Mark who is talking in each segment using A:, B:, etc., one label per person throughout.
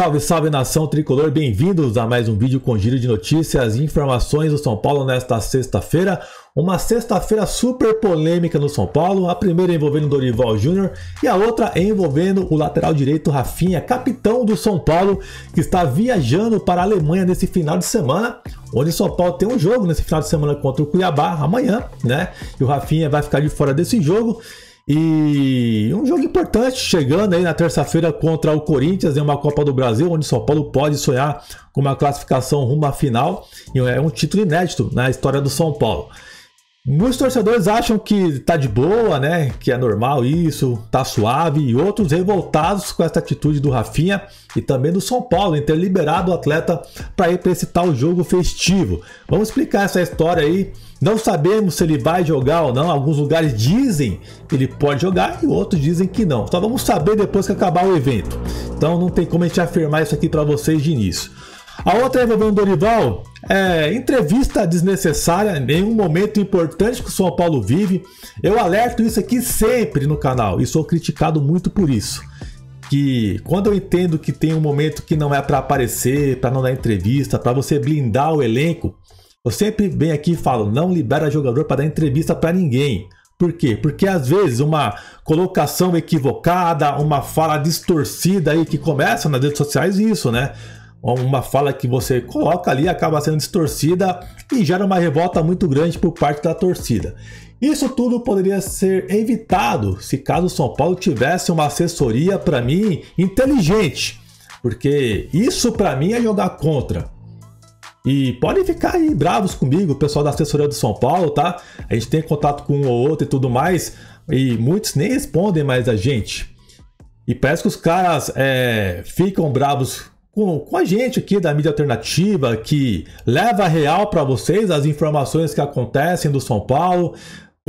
A: Salve, salve nação tricolor, bem-vindos a mais um vídeo com giro de notícias e informações do São Paulo nesta sexta-feira. Uma sexta-feira super polêmica no São Paulo, a primeira envolvendo Dorival Júnior e a outra envolvendo o lateral direito Rafinha, capitão do São Paulo, que está viajando para a Alemanha nesse final de semana, onde o São Paulo tem um jogo nesse final de semana contra o Cuiabá amanhã, né? E o Rafinha vai ficar de fora desse jogo. E um jogo importante chegando aí na terça-feira contra o Corinthians em uma Copa do Brasil, onde São Paulo pode sonhar com uma classificação rumo à final. E é um título inédito na história do São Paulo. Muitos torcedores acham que tá de boa, né? Que é normal isso, tá suave, e outros revoltados com essa atitude do Rafinha e também do São Paulo em ter liberado o atleta para ir para esse tal jogo festivo. Vamos explicar essa história aí. Não sabemos se ele vai jogar ou não. Alguns lugares dizem que ele pode jogar e outros dizem que não. Só vamos saber depois que acabar o evento. Então não tem como a gente afirmar isso aqui para vocês de início. A outra envolvendo Dorival é entrevista desnecessária em um momento importante que o São Paulo vive. Eu alerto isso aqui sempre no canal e sou criticado muito por isso. Que quando eu entendo que tem um momento que não é para aparecer, para não dar entrevista, para você blindar o elenco, eu sempre venho aqui e falo: não libera jogador para dar entrevista para ninguém. Por quê? Porque às vezes uma colocação equivocada, uma fala distorcida aí que começa nas redes sociais, isso, né? uma fala que você coloca ali acaba sendo distorcida e gera uma revolta muito grande por parte da torcida. Isso tudo poderia ser evitado se caso o São Paulo tivesse uma assessoria para mim inteligente, porque isso para mim é jogar contra. E podem ficar aí bravos comigo, o pessoal da assessoria do São Paulo, tá? A gente tem contato com um ou outro e tudo mais, e muitos nem respondem mais a gente. E parece que os caras é, ficam bravos com, com a gente aqui da mídia alternativa que leva real para vocês as informações que acontecem do São Paulo,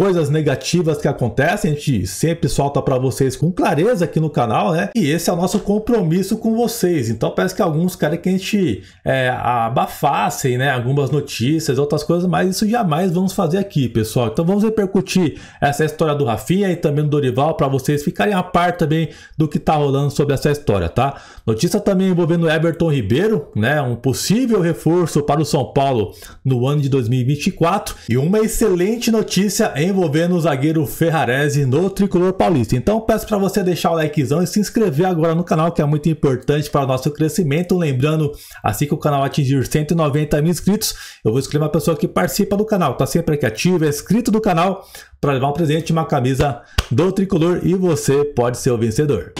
A: coisas negativas que acontecem, a gente sempre solta para vocês com clareza aqui no canal, né? E esse é o nosso compromisso com vocês. Então parece que alguns caras que a gente é, abafassem, né? Algumas notícias, outras coisas, mas isso jamais vamos fazer aqui, pessoal. Então vamos repercutir essa história do Rafinha e também do Dorival para vocês ficarem a par também do que tá rolando sobre essa história, tá? Notícia também envolvendo Everton Ribeiro, né? Um possível reforço para o São Paulo no ano de 2024 e uma excelente notícia em envolvendo o zagueiro Ferrarese no tricolor paulista. Então peço para você deixar o likezão e se inscrever agora no canal, que é muito importante para o nosso crescimento. Lembrando, assim que o canal atingir 190 mil inscritos, eu vou escolher uma pessoa que participa do canal, tá sempre aqui ativo, é inscrito do canal, para levar um presente, uma camisa do tricolor e você pode ser o vencedor.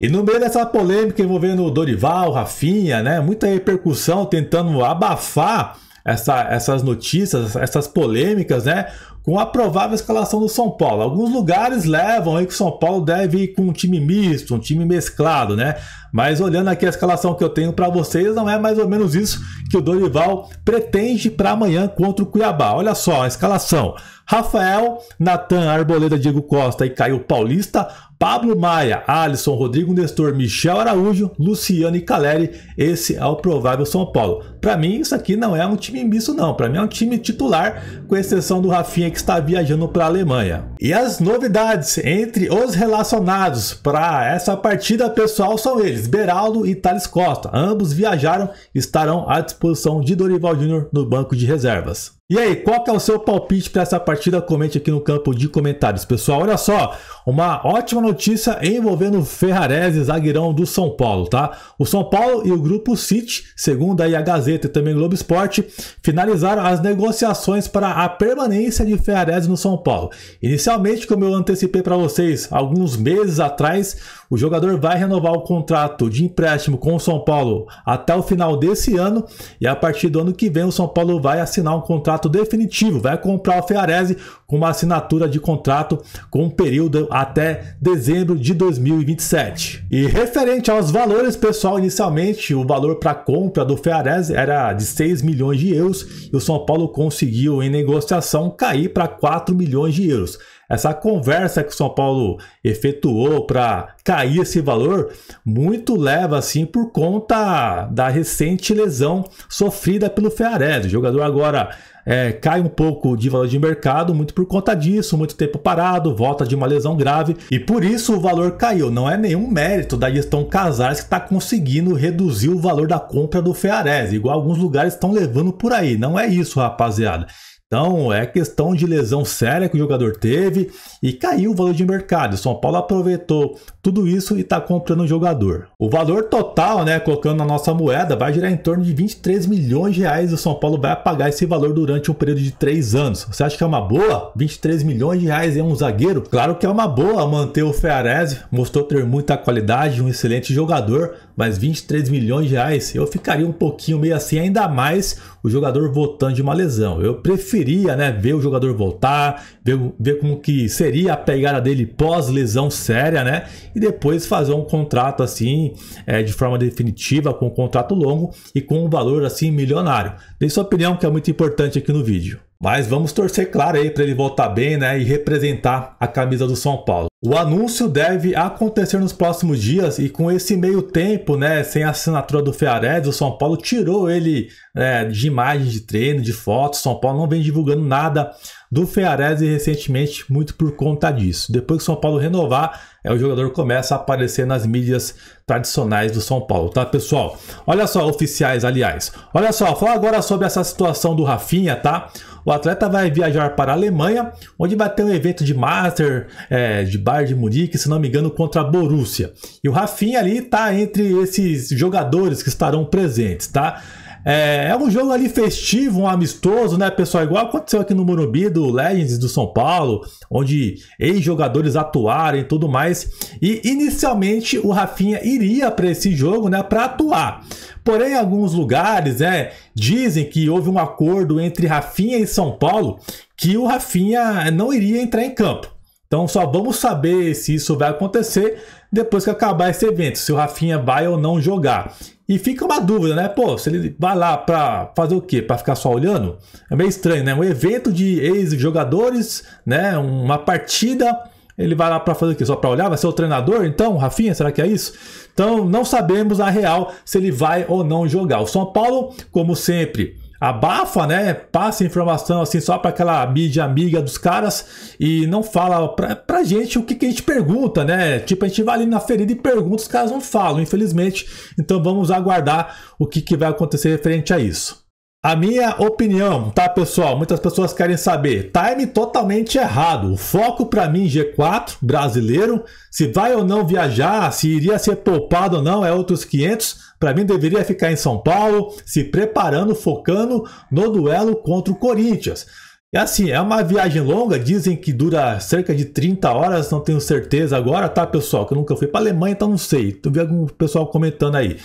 A: E no meio dessa polêmica envolvendo o Dorival, Rafinha, né? Muita repercussão tentando abafar essa, essas notícias, essas polêmicas, né? com a provável escalação do São Paulo. Alguns lugares levam aí que o São Paulo deve ir com um time misto, um time mesclado, né? Mas olhando aqui a escalação que eu tenho para vocês, não é mais ou menos isso que o Dorival pretende para amanhã contra o Cuiabá. Olha só a escalação: Rafael, Natan, Arboleda, Diego Costa e Caio Paulista, Pablo Maia, Alisson, Rodrigo Nestor, Michel Araújo, Luciano e Caleri. Esse é o provável São Paulo. Para mim, isso aqui não é um time misto, não. Para mim, é um time titular, com exceção do Rafinha que está viajando para a Alemanha. E as novidades entre os relacionados para essa partida pessoal são eles: Beraldo e Thales Costa. Ambos viajaram, estarão à disposição de Dorival Júnior no banco de reservas. E aí, qual que é o seu palpite para essa partida? Comente aqui no campo de comentários, pessoal. Olha só, uma ótima notícia envolvendo Ferrarese, zagueirão do São Paulo, tá? O São Paulo e o grupo City, segundo aí a Gazeta e também o Globo Esporte, finalizaram as negociações para a permanência de Ferrarese no São Paulo. Inicialmente, como eu antecipei para vocês alguns meses atrás, o jogador vai renovar o contrato de empréstimo com o São Paulo até o final desse ano e a partir do ano que vem o São Paulo vai assinar um contrato definitivo, vai comprar o Fearese com uma assinatura de contrato com um período até dezembro de 2027. E referente aos valores, pessoal, inicialmente o valor para compra do Fearese era de 6 milhões de euros e o São Paulo conseguiu em negociação cair para 4 milhões de euros essa conversa que o São Paulo efetuou para cair esse valor, muito leva assim por conta da recente lesão sofrida pelo Ferrarese. O jogador agora é, cai um pouco de valor de mercado, muito por conta disso, muito tempo parado, volta de uma lesão grave e por isso o valor caiu. Não é nenhum mérito da gestão Casares que está conseguindo reduzir o valor da compra do Fearese, igual alguns lugares estão levando por aí. Não é isso, rapaziada. Então é questão de lesão séria que o jogador teve e caiu o valor de mercado. São Paulo aproveitou tudo isso e está comprando o jogador. O valor total, né, colocando na nossa moeda, vai girar em torno de 23 milhões de reais. O São Paulo vai pagar esse valor durante um período de três anos. Você acha que é uma boa? 23 milhões de reais é um zagueiro? Claro que é uma boa manter o Fearese, mostrou ter muita qualidade, um excelente jogador, mas 23 milhões de reais eu ficaria um pouquinho meio assim, ainda mais o jogador voltando de uma lesão. Eu preferia né, ver o jogador voltar, ver, ver como que seria a pegada dele pós-lesão séria, né? E depois fazer um contrato assim, é, de forma definitiva, com um contrato longo e com um valor assim milionário. Dê sua opinião que é muito importante aqui no vídeo. Mas vamos torcer, claro, aí para ele voltar bem, né? E representar a camisa do São Paulo. O anúncio deve acontecer nos próximos dias e com esse meio tempo, né, sem assinatura do Fearez, o São Paulo tirou ele é, de imagens de treino, de fotos. São Paulo não vem divulgando nada do Fearese recentemente, muito por conta disso. Depois que o São Paulo renovar, é, o jogador começa a aparecer nas mídias tradicionais do São Paulo, tá, pessoal? Olha só, oficiais, aliás. Olha só, fala agora sobre essa situação do Rafinha, tá? O atleta vai viajar para a Alemanha, onde vai ter um evento de Master, é, de Bayern de Munique, se não me engano, contra a Borussia. E o Rafinha ali tá entre esses jogadores que estarão presentes, tá? É, é, um jogo ali festivo, um amistoso, né, pessoal? Igual aconteceu aqui no Morumbi do Legends do São Paulo, onde ex-jogadores atuaram e tudo mais. E inicialmente o Rafinha iria para esse jogo, né, para atuar. Porém, alguns lugares, né, dizem que houve um acordo entre Rafinha e São Paulo que o Rafinha não iria entrar em campo. Então só vamos saber se isso vai acontecer depois que acabar esse evento, se o Rafinha vai ou não jogar. E fica uma dúvida, né? Pô, se ele vai lá para fazer o quê? Para ficar só olhando? É meio estranho, né? Um evento de ex-jogadores, né? Uma partida, ele vai lá para fazer o quê? Só para olhar? Vai ser o treinador? Então, Rafinha, será que é isso? Então, não sabemos a real se ele vai ou não jogar. O São Paulo, como sempre, abafa, né? Passa informação assim só para aquela mídia amiga dos caras e não fala pra, pra gente o que, que, a gente pergunta, né? Tipo, a gente vai ali na ferida e pergunta, os caras não falam, infelizmente. Então vamos aguardar o que, que vai acontecer referente a isso. A minha opinião, tá pessoal? Muitas pessoas querem saber. Time totalmente errado. O foco para mim G4 brasileiro, se vai ou não viajar, se iria ser poupado ou não, é outros 500. Para mim, deveria ficar em São Paulo, se preparando, focando no duelo contra o Corinthians. É assim, é uma viagem longa, dizem que dura cerca de 30 horas, não tenho certeza agora, tá, pessoal? Que eu nunca fui para Alemanha, então não sei. Tu vi algum pessoal comentando aí.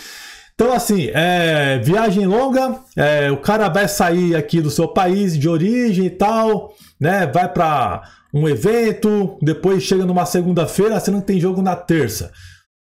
A: Então, assim, é, viagem longa, é, o cara vai sair aqui do seu país de origem e tal, né? Vai para um evento, depois chega numa segunda-feira, você não tem jogo na terça.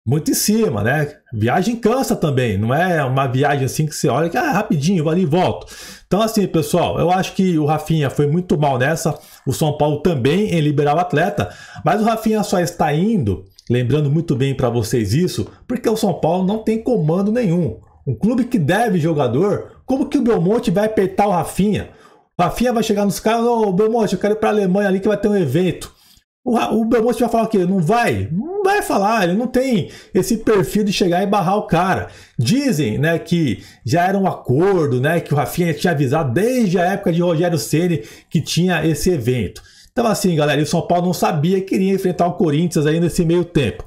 A: Muito em cima, né? Viagem cansa também, não é uma viagem assim que você olha que ah, rapidinho, vou ali e volto. Então, assim, pessoal, eu acho que o Rafinha foi muito mal nessa, o São Paulo também em liberar o atleta, mas o Rafinha só está indo, lembrando muito bem para vocês isso, porque o São Paulo não tem comando nenhum. Um clube que deve jogador, como que o Belmonte vai apertar o Rafinha? O Rafinha vai chegar nos caras, ô oh, Belmonte, eu quero ir para a Alemanha ali que vai ter um evento. O, o Belmonte vai falar o quê? Não vai? Não vai falar, ele não tem esse perfil de chegar e barrar o cara. Dizem né, que já era um acordo, né, que o Rafinha tinha avisado desde a época de Rogério Ceni que tinha esse evento. Então, assim, galera, o São Paulo não sabia que iria enfrentar o Corinthians aí nesse meio tempo.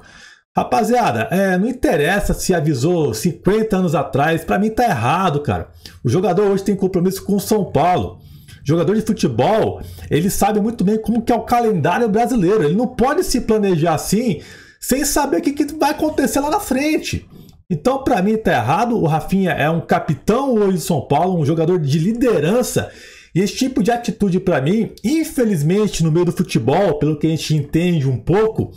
A: Rapaziada, é, não interessa se avisou 50 anos atrás, para mim tá errado, cara. O jogador hoje tem compromisso com o São Paulo jogador de futebol, ele sabe muito bem como que é o calendário brasileiro. Ele não pode se planejar assim sem saber o que, que vai acontecer lá na frente. Então, para mim, tá errado. O Rafinha é um capitão hoje de São Paulo, um jogador de liderança. E esse tipo de atitude, para mim, infelizmente, no meio do futebol, pelo que a gente entende um pouco,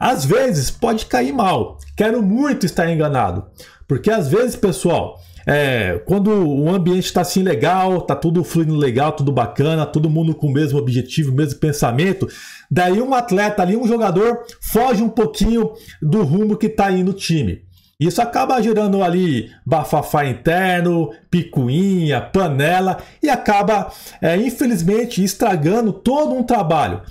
A: às vezes pode cair mal. Quero muito estar enganado. Porque às vezes, pessoal, é, quando o ambiente está assim legal, tá tudo fluindo legal, tudo bacana, todo mundo com o mesmo objetivo, o mesmo pensamento, daí um atleta ali, um jogador, foge um pouquinho do rumo que está indo o time. Isso acaba gerando ali bafafá interno, picuinha, panela e acaba, é, infelizmente, estragando todo um trabalho.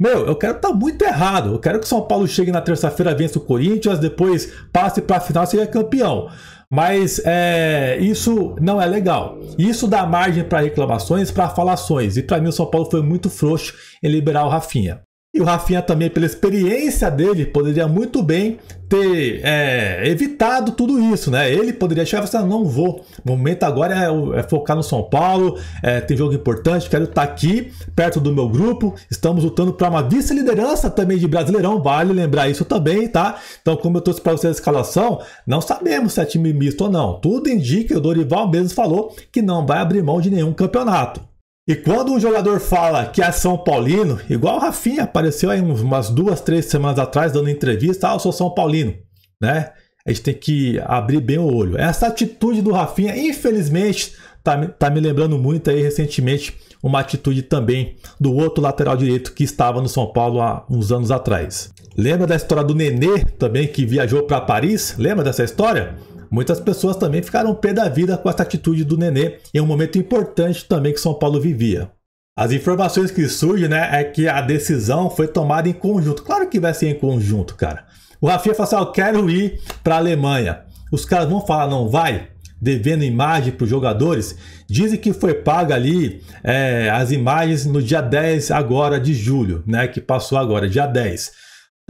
A: Meu, eu quero estar tá muito errado. Eu quero que o São Paulo chegue na terça-feira, vença o Corinthians, depois passe para a final e seja campeão. Mas é, isso não é legal. Isso dá margem para reclamações, para falações. E para mim, o São Paulo foi muito frouxo em liberar o Rafinha. E o Rafinha também, pela experiência dele, poderia muito bem ter é, evitado tudo isso, né? Ele poderia chegar e falar, assim, ah, não vou. O momento agora é, é focar no São Paulo, é, tem jogo importante, quero estar tá aqui, perto do meu grupo. Estamos lutando para uma vice-liderança também de Brasileirão, vale lembrar isso também, tá? Então, como eu trouxe para vocês a escalação, não sabemos se é time misto ou não. Tudo indica, o Dorival mesmo falou, que não vai abrir mão de nenhum campeonato. E quando um jogador fala que é São Paulino, igual o Rafinha apareceu aí umas duas, três semanas atrás dando entrevista, ah, eu sou São Paulino, né? A gente tem que abrir bem o olho. Essa atitude do Rafinha, infelizmente, tá, tá me lembrando muito aí recentemente uma atitude também do outro lateral direito que estava no São Paulo há uns anos atrás. Lembra da história do Nenê também que viajou para Paris? Lembra dessa história? Muitas pessoas também ficaram pé da vida com essa atitude do Nenê em um momento importante também que São Paulo vivia. As informações que surgem, né, é que a decisão foi tomada em conjunto. Claro que vai ser em conjunto, cara. O Rafinha fala assim: ah, eu quero ir para a Alemanha. Os caras vão falar, não vai? Devendo imagem para os jogadores. Dizem que foi paga ali é, as imagens no dia 10 agora de julho, né? Que passou agora, dia 10.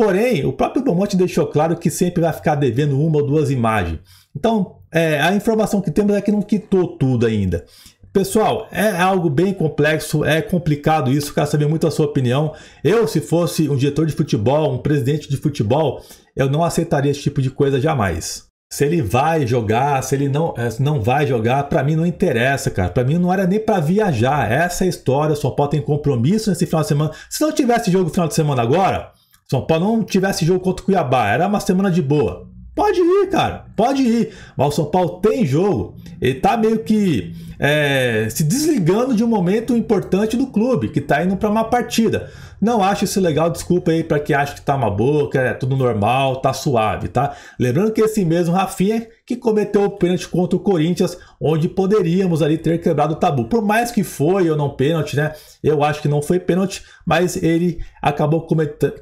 A: Porém, o próprio Belmonte deixou claro que sempre vai ficar devendo uma ou duas imagens. Então, é, a informação que temos é que não quitou tudo ainda. Pessoal, é algo bem complexo, é complicado isso, quero saber muito a sua opinião. Eu, se fosse um diretor de futebol, um presidente de futebol, eu não aceitaria esse tipo de coisa jamais. Se ele vai jogar, se ele não, eh, não vai jogar, para mim não interessa, cara. Para mim não era nem para viajar. Essa é a história, o São Paulo tem compromisso nesse final de semana. Se não tivesse jogo final de semana agora, são Paulo não tivesse jogo contra o Cuiabá, era uma semana de boa. Pode ir, cara, pode ir. Mas o São Paulo tem jogo. Ele tá meio que é, se desligando de um momento importante do clube, que tá indo para uma partida. Não acho isso legal, desculpa aí para quem acha que tá uma boca, é tudo normal, tá suave, tá? Lembrando que esse mesmo Rafinha que cometeu o pênalti contra o Corinthians, onde poderíamos ali ter quebrado o tabu. Por mais que foi ou não pênalti, né? Eu acho que não foi pênalti, mas ele acabou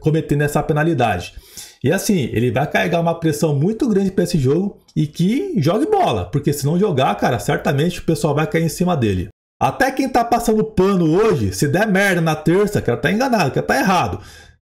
A: cometendo essa penalidade. E assim, ele vai carregar uma pressão muito grande para esse jogo e que jogue bola, porque se não jogar, cara, certamente o pessoal vai cair em cima dele. Até quem tá passando pano hoje, se der merda na terça, quero tá enganado, ela tá errado.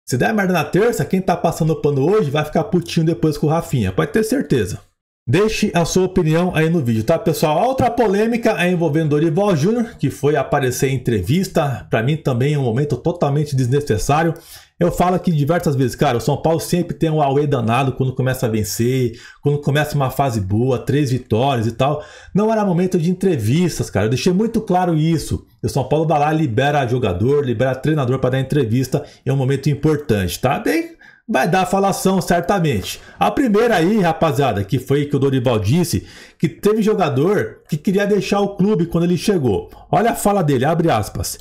A: Se der merda na terça, quem tá passando pano hoje vai ficar putinho depois com o Rafinha, pode ter certeza. Deixe a sua opinião aí no vídeo, tá pessoal? A outra polêmica é envolvendo Dorival Júnior, que foi aparecer em entrevista, para mim também é um momento totalmente desnecessário. Eu falo aqui diversas vezes, cara, o São Paulo sempre tem um away danado quando começa a vencer, quando começa uma fase boa, três vitórias e tal. Não era momento de entrevistas, cara. Eu deixei muito claro isso. O São Paulo vai lá, libera jogador, libera treinador para dar entrevista, é um momento importante, tá? Bem, vai dar falação certamente. A primeira aí, rapaziada, que foi que o Dorival disse, que teve jogador que queria deixar o clube quando ele chegou. Olha a fala dele, abre aspas.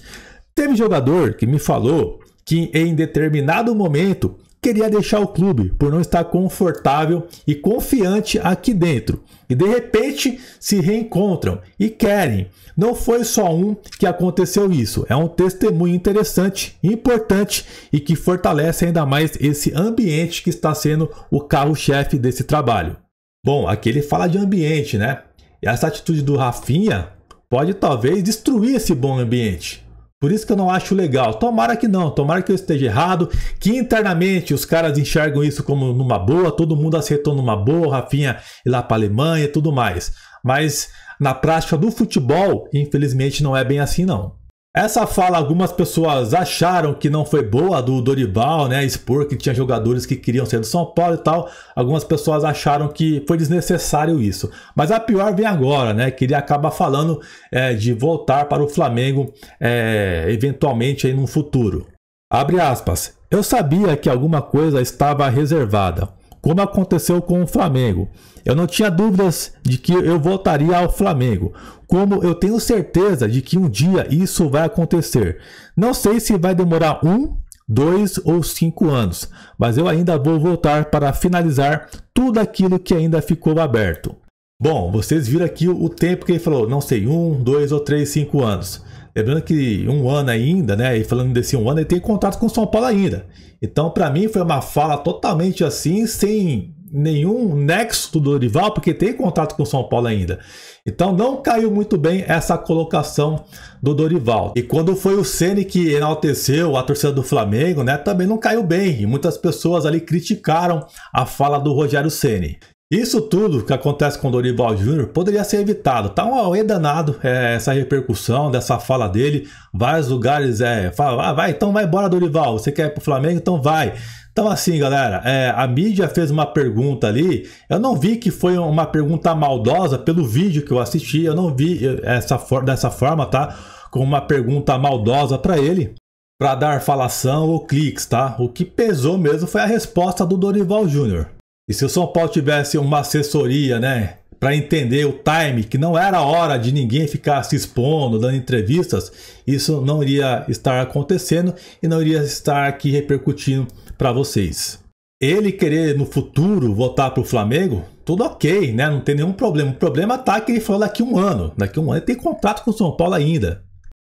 A: Teve jogador que me falou que em determinado momento queria deixar o clube por não estar confortável e confiante aqui dentro. E de repente se reencontram e querem. Não foi só um que aconteceu isso. É um testemunho interessante, importante e que fortalece ainda mais esse ambiente que está sendo o carro-chefe desse trabalho. Bom, aqui ele fala de ambiente, né? E essa atitude do Rafinha pode talvez destruir esse bom ambiente. Por isso que eu não acho legal. Tomara que não, tomara que eu esteja errado, que internamente os caras enxergam isso como numa boa, todo mundo aceitou numa boa, Rafinha ir lá para a Alemanha e tudo mais. Mas na prática do futebol, infelizmente não é bem assim não. Essa fala, algumas pessoas acharam que não foi boa do Dorival, né? Expor que tinha jogadores que queriam ser do São Paulo e tal. Algumas pessoas acharam que foi desnecessário isso. Mas a pior vem agora, né? Que ele acaba falando é, de voltar para o Flamengo é, eventualmente aí no futuro. Abre aspas. Eu sabia que alguma coisa estava reservada como aconteceu com o Flamengo. Eu não tinha dúvidas de que eu voltaria ao Flamengo, como eu tenho certeza de que um dia isso vai acontecer. Não sei se vai demorar um, dois ou cinco anos, mas eu ainda vou voltar para finalizar tudo aquilo que ainda ficou aberto. Bom, vocês viram aqui o tempo que ele falou, não sei, um, dois ou três, cinco anos. Lembrando é, que um ano ainda, né? E falando desse um ano, ele tem contrato com o São Paulo ainda. Então, para mim, foi uma fala totalmente assim, sem nenhum nexo do Dorival, porque tem contrato com o São Paulo ainda. Então não caiu muito bem essa colocação do Dorival. E quando foi o Ceni que enalteceu a torcida do Flamengo, né, também não caiu bem. E muitas pessoas ali criticaram a fala do Rogério Ceni. Isso tudo que acontece com Dorival Júnior poderia ser evitado. Tá um auê danado é, essa repercussão dessa fala dele. Vários lugares é, falam, ah, vai, então vai embora Dorival, você quer ir pro Flamengo, então vai. Então assim, galera, é, a mídia fez uma pergunta ali. Eu não vi que foi uma pergunta maldosa pelo vídeo que eu assisti. Eu não vi é, essa for dessa forma, tá? Com uma pergunta maldosa para ele para dar falação ou cliques, tá? O que pesou mesmo foi a resposta do Dorival Júnior. E se o São Paulo tivesse uma assessoria, né, para entender o time, que não era hora de ninguém ficar se expondo, dando entrevistas, isso não iria estar acontecendo e não iria estar aqui repercutindo para vocês. Ele querer no futuro votar para o Flamengo, tudo ok, né? Não tem nenhum problema. O problema tá que ele falou daqui um ano. Daqui um ano ele tem contrato com o São Paulo ainda.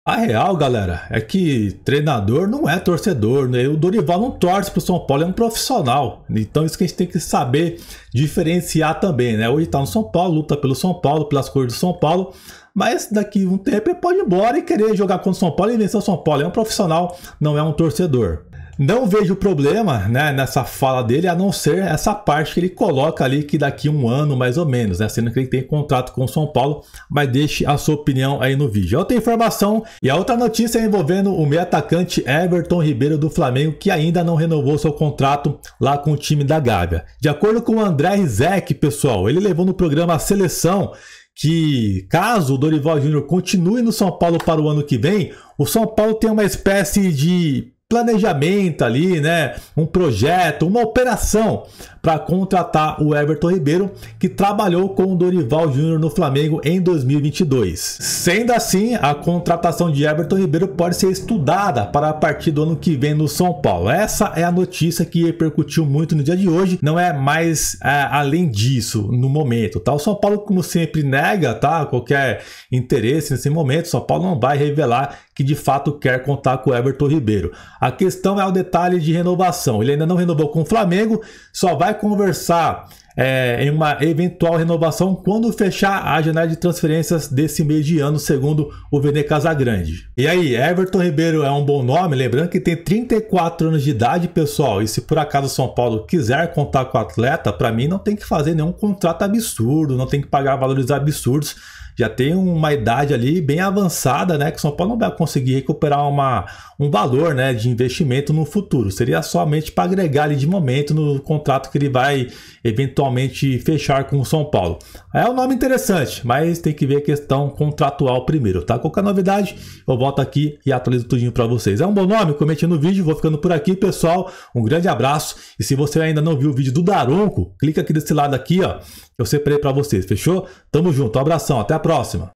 A: A real, galera, é que treinador não é torcedor, né? O Dorival não torce pro São Paulo, é um profissional. Então isso que a gente tem que saber diferenciar também, né? Hoje tá no São Paulo, luta pelo São Paulo, pelas cores do São Paulo, mas daqui um tempo ele pode ir embora e querer jogar contra o São Paulo e vencer o São Paulo. É um profissional, não é um torcedor. Não vejo problema né, nessa fala dele, a não ser essa parte que ele coloca ali, que daqui um ano mais ou menos, né, sendo que ele tem contrato com o São Paulo, mas deixe a sua opinião aí no vídeo. Outra informação e a outra notícia envolvendo o meio atacante Everton Ribeiro do Flamengo, que ainda não renovou seu contrato lá com o time da Gávea. De acordo com o André Rizek, pessoal, ele levou no programa a seleção que caso o Dorival Júnior continue no São Paulo para o ano que vem, o São Paulo tem uma espécie de planejamento ali, né? Um projeto, uma operação para contratar o Everton Ribeiro, que trabalhou com o Dorival Júnior no Flamengo em 2022. Sendo assim, a contratação de Everton Ribeiro pode ser estudada para a partir do ano que vem no São Paulo. Essa é a notícia que repercutiu muito no dia de hoje, não é mais é, além disso no momento, tá? O São Paulo, como sempre, nega, tá? Qualquer interesse nesse momento, o São Paulo não vai revelar que de fato quer contar com o Everton Ribeiro. A questão é o detalhe de renovação. Ele ainda não renovou com o Flamengo, só vai conversar é, em uma eventual renovação quando fechar a janela de transferências desse mês de ano, segundo o VD Casagrande. E aí, Everton Ribeiro é um bom nome, lembrando que tem 34 anos de idade, pessoal, e se por acaso o São Paulo quiser contar com o atleta, para mim não tem que fazer nenhum contrato absurdo, não tem que pagar valores absurdos já tem uma idade ali bem avançada, né? Que São Paulo não vai conseguir recuperar uma, um valor né, de investimento no futuro. Seria somente para agregar ali de momento no contrato que ele vai eventualmente fechar com o São Paulo. É um nome interessante, mas tem que ver a questão contratual primeiro, tá? Qualquer novidade, eu volto aqui e atualizo tudinho para vocês. É um bom nome? Comente no vídeo, vou ficando por aqui, pessoal. Um grande abraço. E se você ainda não viu o vídeo do Daronco, clica aqui desse lado aqui, ó, eu separei para vocês, fechou? Tamo junto, um abração, até a próxima!